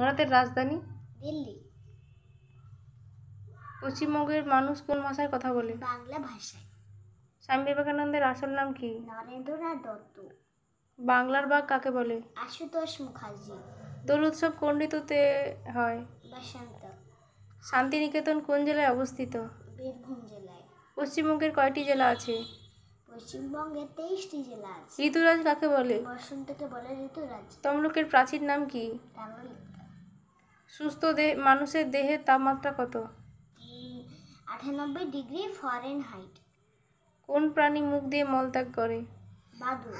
ভারতের রাজধানী দিল্লি পশ্চিমবঙ্গের মানুষ কোন ভাষায় কথা বলে বাংলা ভাষায় স্বামী বিবেকানন্দের আসল নাম কি নরেন্দ্রনাথ দত্ত বাংলার বাঘ কাকে বলে আশুতোষ মুখার্জি দোল উৎসব কোন ঋতুতে হয় বসন্ত শান্তিনিকেতন কোন জেলায় অবস্থিত বীরভূম জেলায় পশ্চিমবঙ্গের কয়টি জেলা আছে পশ্চিমবঙ্গের তেইশটি জেলা আছে ঋতুরাজ কাকে বলে বসন্তকে বলে ঋতুরাজ তমলুকের প্রাচীর নাম কি তাম্রলিক সুস্থ দেহ মানুষের দেহের তাপমাত্রা কত আটানব্বই ডিগ্রি হাইট কোন প্রাণী মুখ দিয়ে মলত্যাগ করে বিড়াল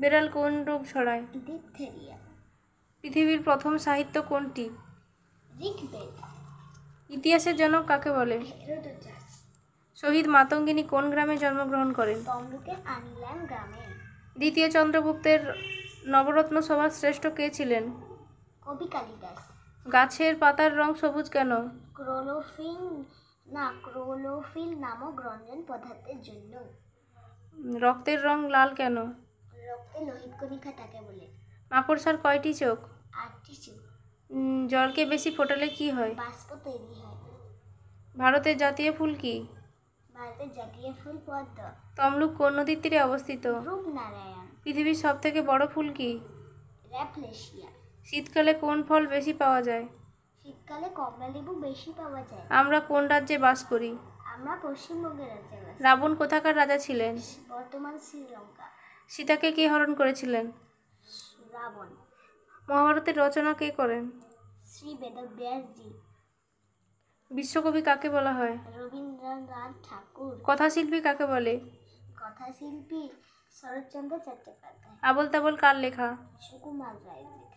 বেড়াল কোন রোগ ছড়ায় পৃথিবীর প্রথম সাহিত্য কোনটি ইতিহাসের জনক কাকে বলে শহীদ মাতঙ্গিনী কোন গ্রামে জন্মগ্রহণ করেন গ্রামে দ্বিতীয় চন্দ্রগুপ্তের নবরত্ন সভার শ্রেষ্ঠ কে ছিলেন কবি কালিদাস গাছের পাতার রং সবুজ কেন ক্রোলোফিল না ক্রোলোফিল নামক রঞ্জন পদার্থের জন্য রক্তের রং লাল কেন রক্তে লোহিত কণিকা বলে মাকড়সার কয়টি চোখ আটটি চোখ জলকে বেশি ফোটালে কি হয় বাষ্প তৈরি হয় ভারতের জাতীয় ফুল কি ভারতের জাতীয় ফুল পদ্ম তমলুক কোন নদীর তীরে অবস্থিত রূপনারায়ণ পৃথিবীর সবথেকে বড় ফুল কি র্যাপলেশিয়া শীতকালে কোন ফল বেশি পাওয়া যায় শীতকালে কমলা লেবু বেশি পাওয়া যায় আমরা কোন রাজ্যে বাস করি আমরা পশ্চিমবঙ্গের রাজ্যে বাস রাবণ কোথাকার রাজা ছিলেন বর্তমান শ্রীলঙ্কা সীতাকে কে হরণ করেছিলেন রাবণ মহাভারতের রচনা কে করেন শ্রী বেদব্যাসজি বিশ্বকবি কাকে বলা হয় রবীন্দ্রনাথ ঠাকুর কথাশিল্পী কাকে বলে কথাশিল্পী শরৎচন্দ্র চট্টোপাধ্যায় আবল তাবল কার লেখা সুকুমার রায়ের